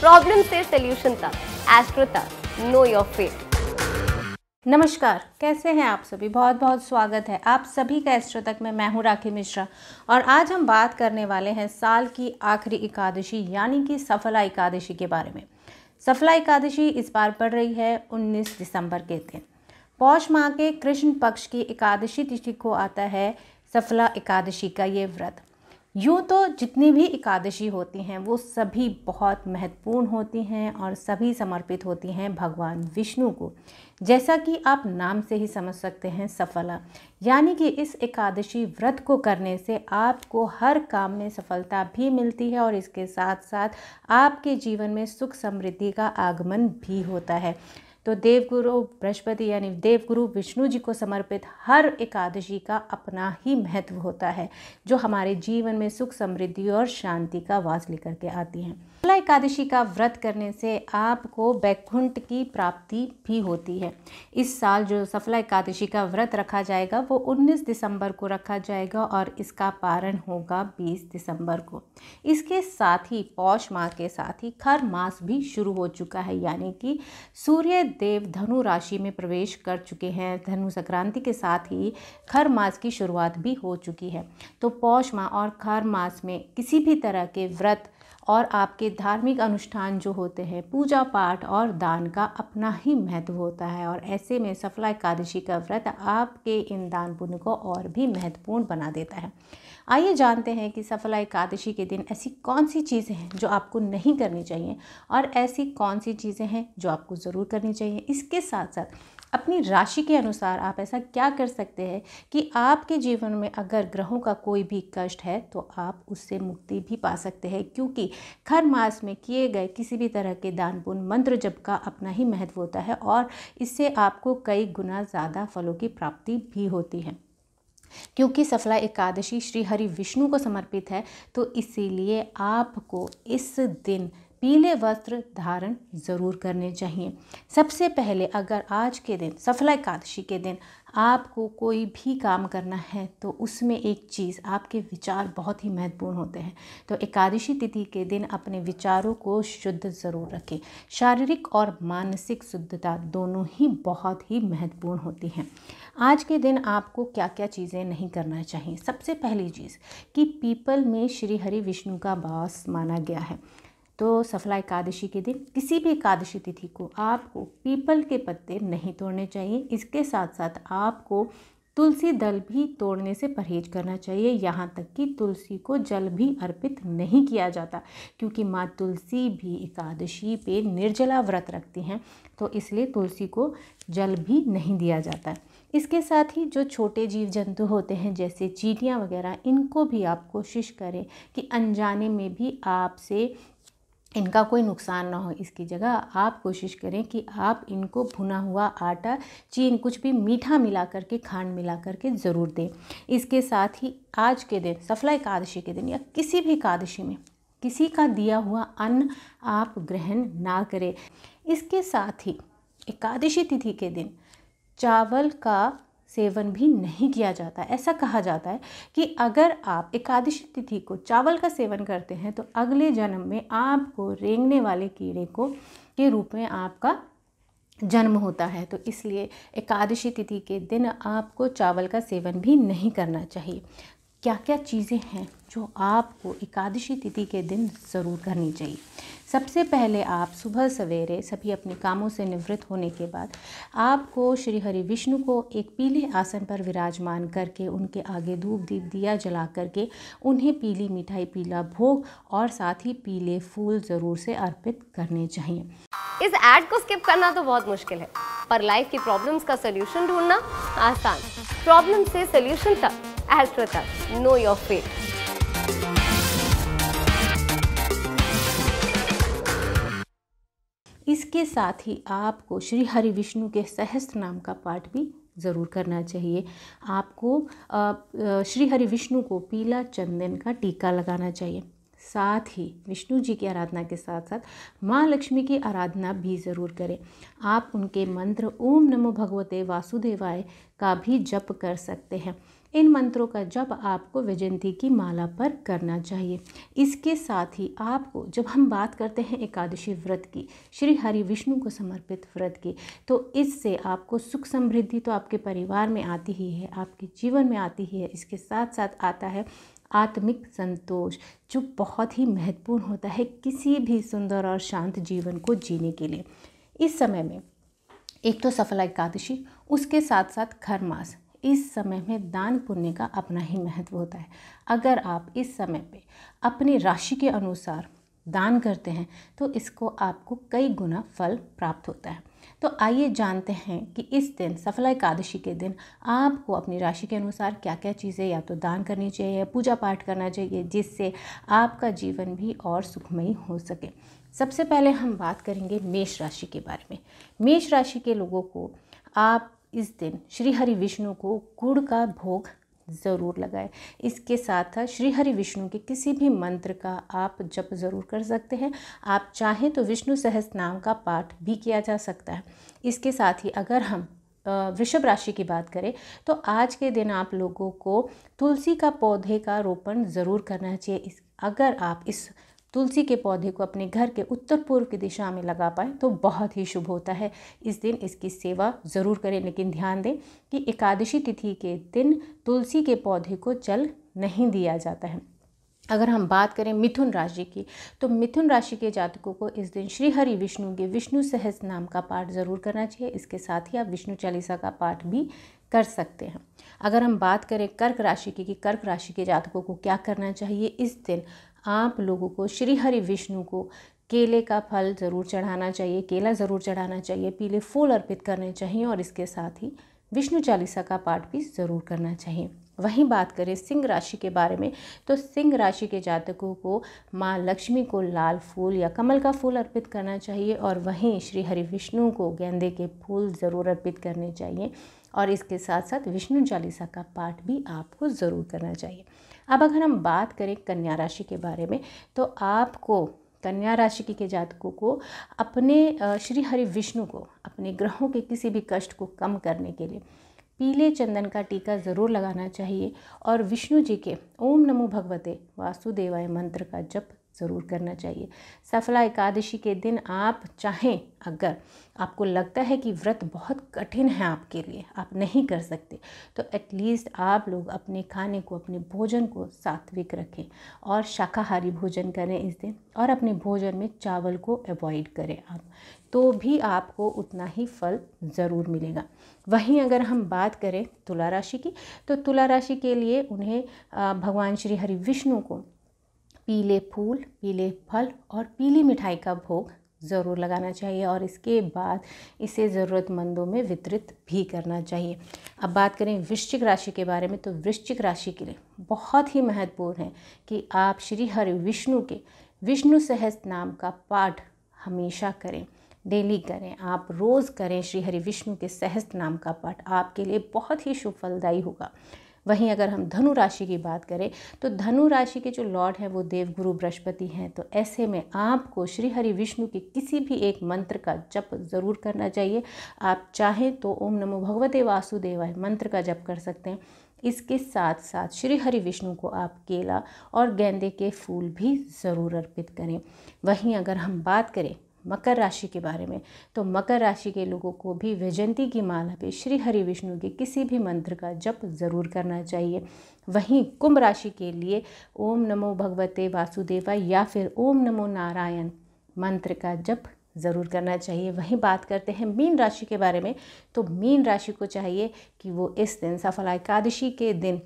problem से solution तक astro तक नो योर फेट नमस्कार कैसे हैं आप सभी बहुत बहुत स्वागत है आप सभी का एस्ट्रो तक में मैं हूं राखी मिश्रा और आज हम बात करने वाले हैं साल की आखिरी एकादशी यानी कि सफला एकादशी के बारे में सफला एकादशी इस बार पड़ रही है 19 दिसंबर के दिन पौष माह के कृष्ण पक्ष की एकादशी तिथि को आता है सफला एकादशी का ये व्रत यूँ तो जितनी भी एकादशी होती हैं वो सभी बहुत महत्वपूर्ण होती हैं और सभी समर्पित होती हैं भगवान विष्णु को जैसा कि आप नाम से ही समझ सकते हैं सफला यानी कि इस एकादशी व्रत को करने से आपको हर काम में सफलता भी मिलती है और इसके साथ साथ आपके जीवन में सुख समृद्धि का आगमन भी होता है तो देवगुरु बृहस्पति यानी देवगुरु विष्णु जी को समर्पित हर एकादशी का अपना ही महत्व होता है जो हमारे जीवन में सुख समृद्धि और शांति का वास लेकर के आती हैं शुक्ला एकादशी का व्रत करने से आपको बैकुंठ की प्राप्ति भी होती है इस साल जो सफला एकादशी का व्रत रखा जाएगा वो 19 दिसंबर को रखा जाएगा और इसका पारण होगा 20 दिसंबर को इसके साथ ही पौष माह के साथ ही खर मास भी शुरू हो चुका है यानी कि सूर्य देव धनु राशि में प्रवेश कर चुके हैं धनु संक्रांति के साथ ही खर मास की शुरुआत भी हो चुकी है तो पौष माह और खर मास में किसी भी तरह के व्रत और आपके धार्मिक अनुष्ठान जो होते हैं पूजा पाठ और दान का अपना ही महत्व होता है और ऐसे में सफला एकादशी का व्रत आपके इन दान पुण्य को और भी महत्वपूर्ण बना देता है आइए जानते हैं कि सफला एकादशी के दिन ऐसी कौन सी चीज़ें हैं जो आपको नहीं करनी चाहिए और ऐसी कौन सी चीज़ें हैं जो आपको ज़रूर करनी चाहिए इसके साथ साथ अपनी राशि के अनुसार आप ऐसा क्या कर सकते हैं कि आपके जीवन में अगर ग्रहों का कोई भी कष्ट है तो आप उससे मुक्ति भी पा सकते हैं क्योंकि खर मास में किए गए किसी भी तरह के दान पुण्य मंत्र जप का अपना ही महत्व होता है और इससे आपको कई गुना ज़्यादा फलों की प्राप्ति भी होती है क्योंकि सफला एकादशी श्री हरि विष्णु को समर्पित है तो इसीलिए आपको इस दिन पीले वस्त्र धारण ज़रूर करने चाहिए सबसे पहले अगर आज के दिन सफला एकादशी के दिन आपको कोई भी काम करना है तो उसमें एक चीज़ आपके विचार बहुत ही महत्वपूर्ण होते हैं तो एकादशी तिथि के दिन अपने विचारों को शुद्ध ज़रूर रखें शारीरिक और मानसिक शुद्धता दोनों ही बहुत ही महत्वपूर्ण होती हैं आज के दिन आपको क्या क्या चीज़ें नहीं करना चाहिए सबसे पहली चीज़ कि पीपल में श्री हरि विष्णु का वास माना गया है तो सफला एकादशी के दिन किसी भी एकादशी तिथि को आपको पीपल के पत्ते नहीं तोड़ने चाहिए इसके साथ साथ आपको तुलसी दल भी तोड़ने से परहेज करना चाहिए यहाँ तक कि तुलसी को जल भी अर्पित नहीं किया जाता क्योंकि माँ तुलसी भी एकादशी पे निर्जला व्रत रखती हैं तो इसलिए तुलसी को जल भी नहीं दिया जाता इसके साथ ही जो छोटे जीव जंतु होते हैं जैसे चीटियाँ वगैरह इनको भी आप कोशिश करें कि अनजाने में भी आपसे इनका कोई नुकसान ना हो इसकी जगह आप कोशिश करें कि आप इनको भुना हुआ आटा चीन कुछ भी मीठा मिला करके खांड मिला करके ज़रूर दें इसके साथ ही आज के दिन सफला एकादशी के दिन या किसी भी एकादशी में किसी का दिया हुआ अन्न आप ग्रहण ना करें इसके साथ ही एकादशी तिथि के दिन चावल का सेवन भी नहीं किया जाता ऐसा कहा जाता है कि अगर आप एकादशी तिथि को चावल का सेवन करते हैं तो अगले जन्म में आपको रेंगने वाले कीड़े को के रूप में आपका जन्म होता है तो इसलिए एकादशी तिथि के दिन आपको चावल का सेवन भी नहीं करना चाहिए क्या क्या चीज़ें हैं जो आपको एकादशी तिथि के दिन ज़रूर करनी चाहिए सबसे पहले आप सुबह सवेरे सभी अपने कामों से निवृत्त होने के बाद आपको श्री हरि विष्णु को एक पीले आसन पर विराजमान करके उनके आगे धूप दीप दिया जला करके उन्हें पीली मिठाई पीला भोग और साथ ही पीले फूल ज़रूर से अर्पित करने चाहिए इस एड को स्किप करना तो बहुत मुश्किल है पर लाइफ की प्रॉब्लम्स का सोल्यूशन ढूंढना आसान प्रॉब्लम से सोल्यूशन तक एस्ट्रो तक नो योर फेट इसके साथ ही आपको श्री हरि विष्णु के सहस्त्र नाम का पाठ भी ज़रूर करना चाहिए आपको श्री हरि विष्णु को पीला चंदन का टीका लगाना चाहिए साथ ही विष्णु जी की आराधना के साथ साथ माँ लक्ष्मी की आराधना भी ज़रूर करें आप उनके मंत्र ओम नमो भगवते वासुदेवाय का भी जप कर सकते हैं इन मंत्रों का जब आपको वैजयंती की माला पर करना चाहिए इसके साथ ही आपको जब हम बात करते हैं एकादशी व्रत की श्री हरि विष्णु को समर्पित व्रत की तो इससे आपको सुख समृद्धि तो आपके परिवार में आती ही है आपके जीवन में आती ही है इसके साथ साथ आता है आत्मिक संतोष जो बहुत ही महत्वपूर्ण होता है किसी भी सुंदर और शांत जीवन को जीने के लिए इस समय में एक तो सफला एकादशी उसके साथ साथ खरमास इस समय में दान पुण्य का अपना ही महत्व होता है अगर आप इस समय पे अपनी राशि के अनुसार दान करते हैं तो इसको आपको कई गुना फल प्राप्त होता है तो आइए जानते हैं कि इस दिन सफला एकादशी के दिन आपको अपनी राशि के अनुसार क्या क्या चीज़ें या तो दान करनी चाहिए या पूजा पाठ करना चाहिए जिससे आपका जीवन भी और सुखमयी हो सके सबसे पहले हम बात करेंगे मेष राशि के बारे में मेष राशि के लोगों को आप इस दिन श्री हरि विष्णु को गुड़ का भोग ज़रूर लगाएं इसके साथ साथ श्री हरि विष्णु के किसी भी मंत्र का आप जप ज़रूर कर सकते हैं आप चाहें तो विष्णु सहस नाम का पाठ भी किया जा सकता है इसके साथ ही अगर हम वृषभ राशि की बात करें तो आज के दिन आप लोगों को तुलसी का पौधे का रोपण ज़रूर करना चाहिए इस अगर आप इस तुलसी के पौधे को अपने घर के उत्तर पूर्व की दिशा में लगा पाए तो बहुत ही शुभ होता है इस दिन इसकी सेवा ज़रूर करें लेकिन ध्यान दें कि एकादशी तिथि के दिन तुलसी के पौधे को जल नहीं दिया जाता है अगर हम बात करें मिथुन राशि की तो मिथुन राशि के जातकों को इस दिन श्री हरि विष्णु के विष्णु सहस नाम का पाठ ज़रूर करना चाहिए इसके साथ ही आप विष्णु चालीसा का पाठ भी कर सकते हैं अगर हम बात करें कर्क राशि की कि कर्क राशि के जातकों को क्या करना चाहिए इस दिन आप लोगों को श्री हरि विष्णु को केले का फल ज़रूर चढ़ाना चाहिए केला ज़रूर चढ़ाना चाहिए पीले फूल अर्पित करने चाहिए और इसके साथ ही विष्णु चालीसा का पाठ भी ज़रूर करना चाहिए वहीं बात करें सिंह राशि के बारे में तो सिंह राशि के जातकों को माँ लक्ष्मी को लाल फूल या कमल का फूल अर्पित करना चाहिए और वहीं श्री हरि विष्णु को गेंदे के फूल ज़रूर अर्पित करने चाहिए और इसके साथ साथ विष्णु चालीसा का पाठ भी आपको ज़रूर करना चाहिए अब अगर हम बात करें कन्या राशि के बारे में तो आपको कन्या राशि के जातकों को अपने श्री हरि विष्णु को अपने ग्रहों के किसी भी कष्ट को कम करने के लिए पीले चंदन का टीका ज़रूर लगाना चाहिए और विष्णु जी के ओम नमो भगवते वासुदेवाय मंत्र का जप ज़रूर करना चाहिए सफला एकादशी के दिन आप चाहें अगर आपको लगता है कि व्रत बहुत कठिन है आपके लिए आप नहीं कर सकते तो एटलीस्ट आप लोग अपने खाने को अपने भोजन को सात्विक रखें और शाकाहारी भोजन करें इस दिन और अपने भोजन में चावल को अवॉइड करें आप तो भी आपको उतना ही फल ज़रूर मिलेगा वहीं अगर हम बात करें तुला राशि की तो तुला राशि के लिए उन्हें भगवान श्री हरि विष्णु को पीले फूल पीले फल और पीली मिठाई का भोग ज़रूर लगाना चाहिए और इसके बाद इसे ज़रूरतमंदों में वितरित भी करना चाहिए अब बात करें वृश्चिक राशि के बारे में तो वृश्चिक राशि के लिए बहुत ही महत्वपूर्ण है कि आप श्री हरि विष्णु के विष्णु सहस्त्र नाम का पाठ हमेशा करें डेली करें आप रोज़ करें श्री हरि विष्णु के सहस्त्र नाम का पाठ आपके लिए बहुत ही शुभ फलदायी होगा वहीं अगर हम धनु राशि की बात करें तो धनु राशि के जो लॉर्ड हैं वो देवगुरु बृहस्पति हैं तो ऐसे में आपको श्री हरि विष्णु के किसी भी एक मंत्र का जप ज़रूर करना चाहिए आप चाहें तो ओम नमो भगवते वासुदेवाय मंत्र का जप कर सकते हैं इसके साथ साथ श्री हरि विष्णु को आप केला और गेंदे के फूल भी ज़रूर अर्पित करें वहीं अगर हम बात करें मकर राशि के बारे में तो मकर राशि के लोगों को भी वैजयंती की माला पे श्री हरि विष्णु के किसी भी मंत्र का जप ज़रूर करना चाहिए वहीं कुंभ राशि के लिए ओम नमो भगवते वासुदेवा या फिर ओम नमो नारायण मंत्र का जप ज़रूर करना चाहिए वहीं बात करते हैं मीन राशि के बारे में तो मीन राशि को चाहिए कि वो इस दिन सफला एकादशी के दिन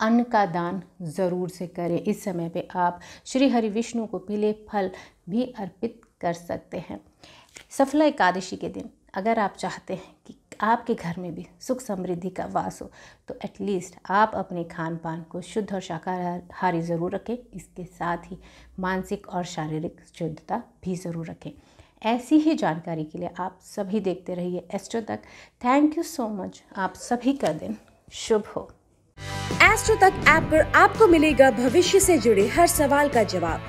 अन्न का दान ज़रूर से करें इस समय पे आप श्री हरि विष्णु को पीले फल भी अर्पित कर सकते हैं सफला एकादशी के दिन अगर आप चाहते हैं कि आपके घर में भी सुख समृद्धि का वास हो तो एटलीस्ट आप अपने खान पान को शुद्ध और शाकाहारी ज़रूर रखें इसके साथ ही मानसिक और शारीरिक शुद्धता भी ज़रूर रखें ऐसी ही जानकारी के लिए आप सभी देखते रहिए एस्ट्रो तक थैंक यू सो मच आप सभी का दिन शुभ हो एस्ट्रो तक ऐप आप पर आपको मिलेगा भविष्य से जुड़े हर सवाल का जवाब